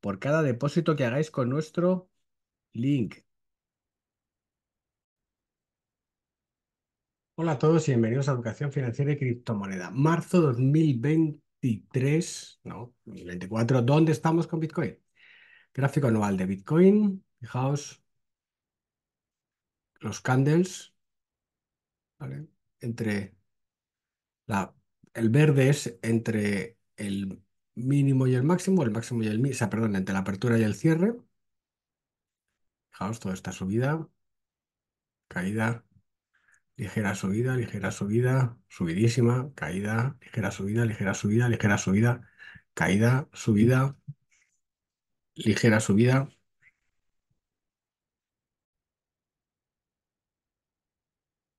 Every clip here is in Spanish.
por cada depósito que hagáis con nuestro link. Hola a todos y bienvenidos a Educación Financiera y Criptomoneda. Marzo 2023, no, 2024, ¿dónde estamos con Bitcoin? Gráfico anual de Bitcoin, fijaos, los candles, ¿vale? Entre la, el verde es entre el mínimo y el máximo, el máximo y el mínimo, o sea, perdón, entre la apertura y el cierre. Fijaos, toda esta subida, caída, ligera subida, ligera subida, subidísima, caída, ligera subida, ligera subida, ligera subida, caída, subida, ligera subida.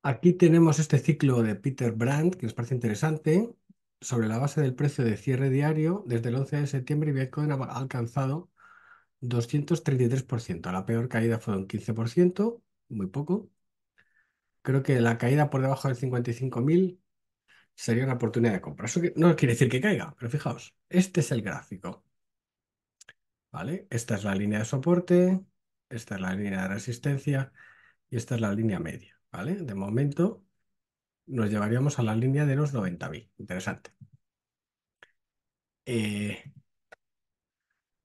Aquí tenemos este ciclo de Peter Brandt que nos parece interesante sobre la base del precio de cierre diario, desde el 11 de septiembre Bitcoin ha alcanzado 233%. La peor caída fue un 15%, muy poco. Creo que la caída por debajo del 55.000 sería una oportunidad de compra. Eso no quiere decir que caiga, pero fijaos, este es el gráfico. ¿Vale? Esta es la línea de soporte, esta es la línea de resistencia y esta es la línea media. ¿Vale? De momento, nos llevaríamos a la línea de los 90.000. Interesante. Eh,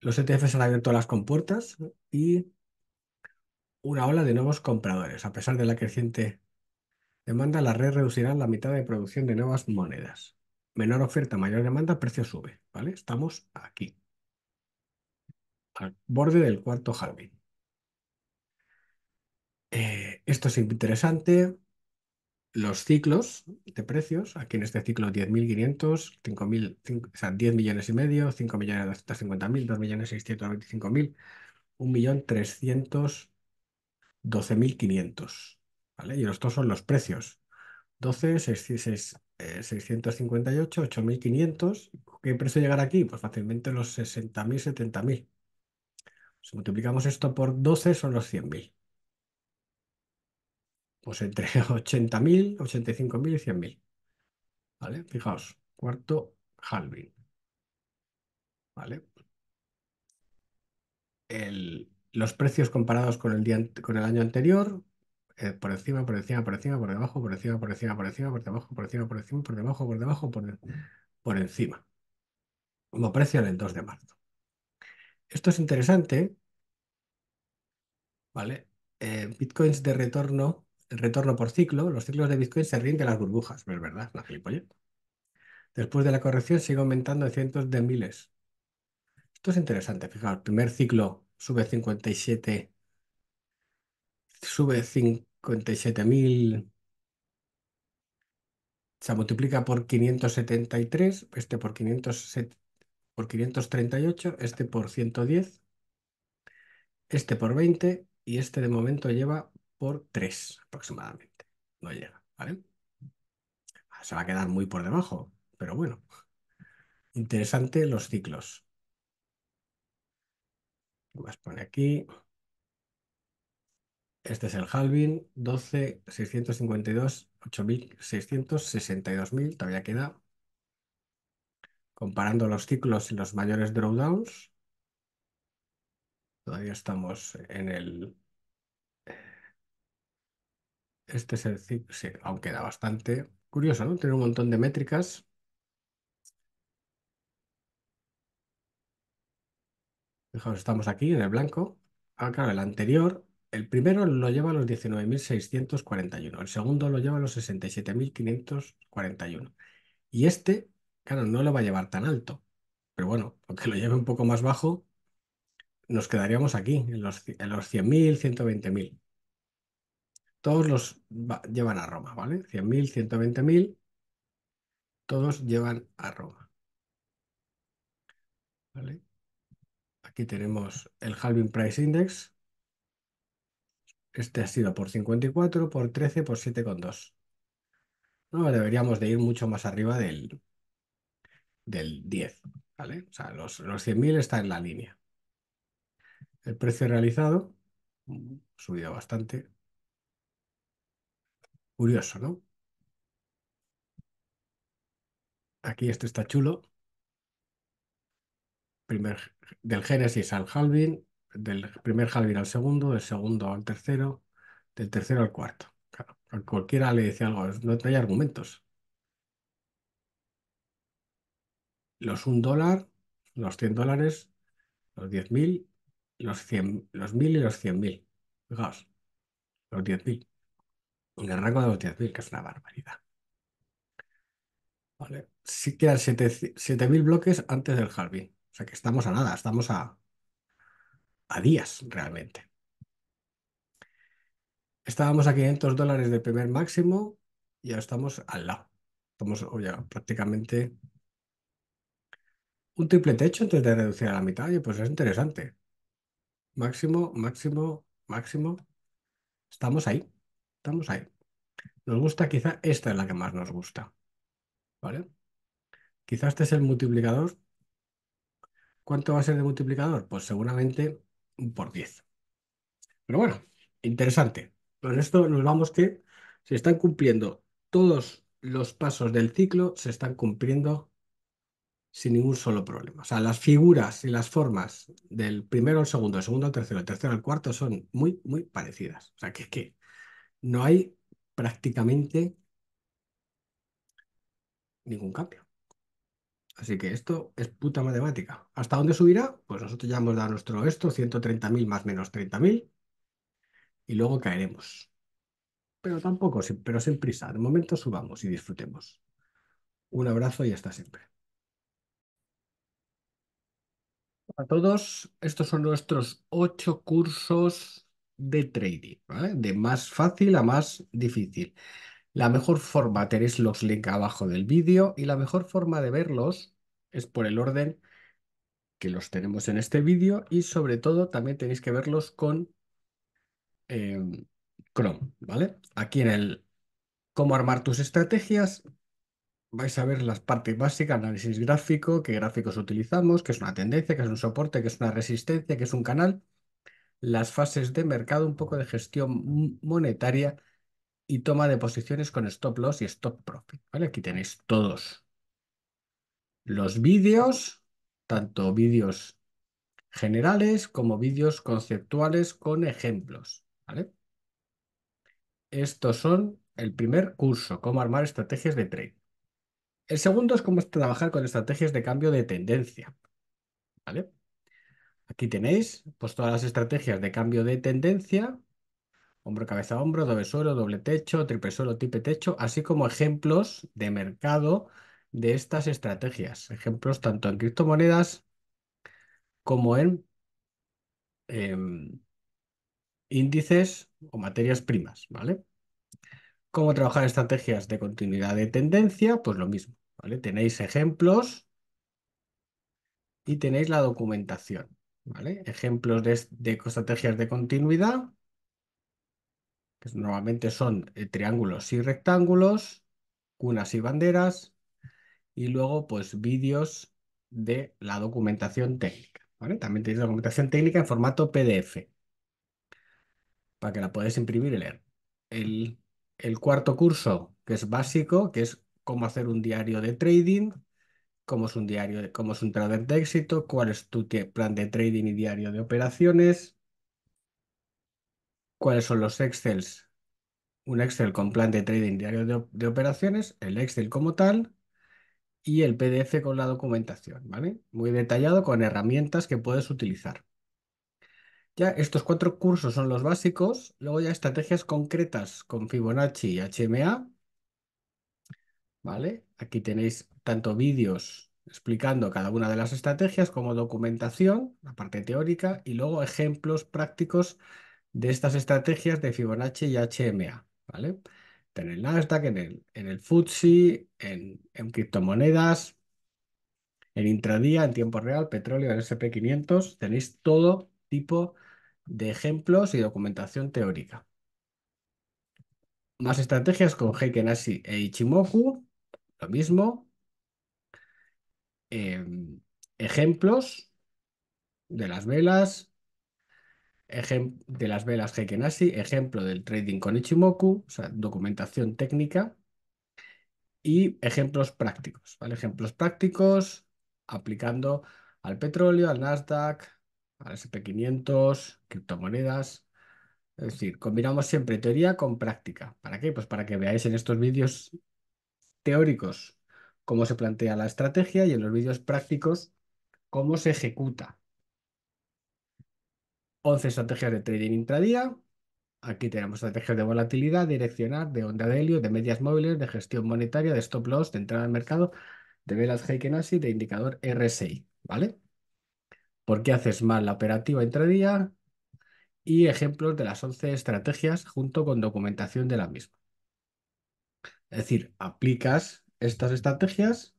los ETFs han abierto las compuertas y una ola de nuevos compradores. A pesar de la creciente demanda, la red reducirá la mitad de producción de nuevas monedas. Menor oferta, mayor demanda, precio sube. ¿vale? Estamos aquí, al borde del cuarto halving. Eh, esto es interesante los ciclos de precios, aquí en este ciclo 10.500, 5.000, o sea, 10 millones y medio, 5 millones 1.312.500, ¿vale? Y estos son los precios. 12, 658, 8.500. ¿Qué precio llegar aquí? Pues fácilmente los 60.000, 70.000. Si multiplicamos esto por 12 son los 100.000 pues entre 80.000, 85.000 y 100.000. ¿Vale? Fijaos, cuarto halving. ¿Vale? los precios comparados con el, día, con el año anterior, eh, por encima, por encima, por encima, por debajo, por encima, por encima, por encima, por debajo, por encima, por encima, por debajo, por debajo, por, encima. Como precio en el 2 de marzo. Esto es interesante, ¿vale? Eh, bitcoins de retorno el retorno por ciclo, los ciclos de Bitcoin se ríen de las burbujas, es verdad? Después de la corrección sigue aumentando en cientos de miles. Esto es interesante, fijaos, primer ciclo sube 57, sube 57.000, se multiplica por 573, este por, por 538, este por 110, este por 20 y este de momento lleva por 3 aproximadamente. No llega, ¿vale? Ah, se va a quedar muy por debajo, pero bueno. Interesante los ciclos. Más pone aquí. Este es el halvin 12, 652, 8.662.000, todavía queda. Comparando los ciclos y los mayores drawdowns, todavía estamos en el este es ejercicio, sí, aunque da bastante curioso, ¿no? Tiene un montón de métricas. Fijaos, estamos aquí en el blanco. Ah, claro, el anterior, el primero lo lleva a los 19.641, el segundo lo lleva a los 67.541. Y este, claro, no lo va a llevar tan alto. Pero bueno, aunque lo lleve un poco más bajo, nos quedaríamos aquí, en los, en los 100.000, 120.000. Todos los llevan a Roma, ¿vale? 100.000, 120.000, todos llevan a Roma. ¿Vale? Aquí tenemos el Halving Price Index. Este ha sido por 54, por 13, por 7,2. No, deberíamos de ir mucho más arriba del, 10, ¿vale? O sea, los, 100.000 están en la línea. El precio realizado, mm, subido bastante, Curioso, ¿no? Aquí esto está chulo. Primer, del Génesis al Halvin, del primer Halvin al segundo, del segundo al tercero, del tercero al cuarto. a cualquiera le dice algo, no trae argumentos. Los un dólar, los 100 dólares, los 10.000, los los mil y los 100.000. Fijaos, los 10.000. En el rango de los 10.000, que es una barbaridad. Vale. Sí quedan 7.000 bloques antes del halving. O sea que estamos a nada, estamos a, a días realmente. Estábamos a 500 dólares de primer máximo y ahora estamos al lado. Estamos prácticamente un triple techo antes de reducir a la mitad. y pues es interesante. Máximo, máximo, máximo. Estamos ahí. Estamos ahí. Nos gusta, quizá esta es la que más nos gusta. ¿Vale? Quizá este es el multiplicador. ¿Cuánto va a ser de multiplicador? Pues seguramente por 10. Pero bueno, interesante. Con esto nos vamos que se están cumpliendo todos los pasos del ciclo, se están cumpliendo sin ningún solo problema. O sea, las figuras y las formas del primero al segundo, del segundo al tercero, del tercero al cuarto son muy, muy parecidas. O sea, que, que no hay prácticamente ningún cambio. Así que esto es puta matemática. ¿Hasta dónde subirá? Pues nosotros ya hemos dado nuestro esto, 130.000 más menos 30.000, y luego caeremos. Pero tampoco, pero sin prisa. De momento subamos y disfrutemos. Un abrazo y hasta siempre. A todos, estos son nuestros ocho cursos de trading, De más fácil a más difícil. La mejor forma, tenéis los links abajo del vídeo y la mejor forma de verlos es por el orden que los tenemos en este vídeo y sobre todo también tenéis que verlos con eh, Chrome, ¿vale? Aquí en el cómo armar tus estrategias vais a ver las partes básicas, análisis gráfico, qué gráficos utilizamos, qué es una tendencia, qué es un soporte, qué es una resistencia, qué es un canal las fases de mercado, un poco de gestión monetaria y toma de posiciones con stop loss y stop profit. ¿vale? Aquí tenéis todos los vídeos, tanto vídeos generales como vídeos conceptuales con ejemplos. ¿vale? Estos son el primer curso, cómo armar estrategias de trade. El segundo es cómo trabajar con estrategias de cambio de tendencia. ¿Vale? Aquí tenéis pues, todas las estrategias de cambio de tendencia, hombro, cabeza, hombro, doble suelo, doble techo, triple suelo, tipe techo, así como ejemplos de mercado de estas estrategias. Ejemplos tanto en criptomonedas como en em, índices o materias primas, ¿vale? ¿Cómo trabajar estrategias de continuidad de tendencia? Pues lo mismo, ¿vale? Tenéis ejemplos y tenéis la documentación. Ejemplos de, estrategias de continuidad, que normalmente son eh, triángulos y rectángulos, cunas y banderas, y luego pues vídeos de la documentación técnica. También tenéis documentación técnica en formato PDF, para que la podáis imprimir y leer. El, el cuarto curso, que es básico, que es cómo hacer un diario de trading, cómo es un diario, cómo es un trader de éxito, cuál es tu plan de trading y diario de operaciones, cuáles son los Excels, un Excel con plan de trading diario de, de operaciones, el Excel como tal y el PDF con la documentación, ¿vale? Muy detallado con herramientas que puedes utilizar. Ya estos cuatro cursos son los básicos, luego ya estrategias concretas con Fibonacci y HMA, ¿vale? Aquí tenéis tanto vídeos explicando cada una de las estrategias como documentación, la parte teórica, y luego ejemplos prácticos de estas estrategias de Fibonacci y HMA, ¿vale? En el Nasdaq, en el, en el FTSE, en, en criptomonedas, en intradía, en tiempo real, petróleo, en SP500, tenéis todo tipo de ejemplos y documentación teórica. Más estrategias con Heiken e Ichimoku, lo mismo, Em, ejemplos de las velas, de las velas Heikenasi, ejemplo del trading con Ichimoku, o sea, documentación técnica y ejemplos prácticos, Ejemplos prácticos aplicando al petróleo, al Nasdaq, al SP500, criptomonedas. Es decir, combinamos siempre teoría con práctica. ¿Para qué? Pues para que veáis en estos vídeos teóricos cómo se plantea la estrategia y en los vídeos prácticos cómo se ejecuta. 11 estrategias de trading intradía. Aquí tenemos estrategias de volatilidad, direccional, de onda de helio, de medias móviles, de gestión monetaria, de stop loss, de entrada al mercado, de velas Ashi, de indicador RSI, ¿vale? ¿Por qué haces mal la operativa intradía? Y ejemplos de las 11 estrategias junto con documentación de la misma. Es decir, aplicas estas estrategias,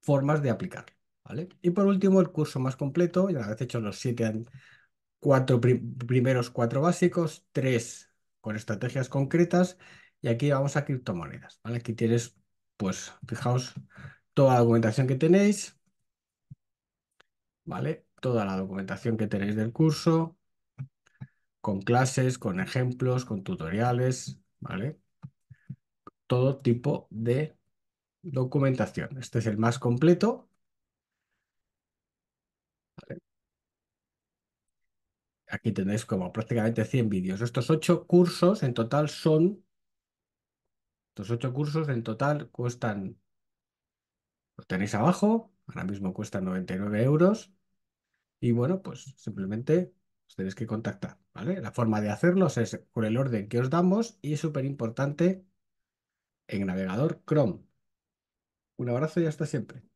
formas de aplicar. ¿vale? Y por último, el curso más completo, ya habéis hecho los siete, cuatro primeros cuatro básicos, tres con estrategias concretas, y aquí vamos a criptomonedas. ¿vale? Aquí tienes, pues, fijaos, toda la documentación que tenéis, ¿vale? Toda la documentación que tenéis del curso, con clases, con ejemplos, con tutoriales, ¿vale? todo tipo de documentación. Este es el más completo. Aquí tenéis como prácticamente 100 vídeos. Estos ocho cursos en total son... Estos ocho cursos en total cuestan... lo tenéis abajo. Ahora mismo cuestan 99 euros. Y bueno, pues simplemente os tenéis que contactar. ¿vale? La forma de hacerlos es con el orden que os damos y es súper importante en navegador Chrome. Un abrazo y hasta siempre.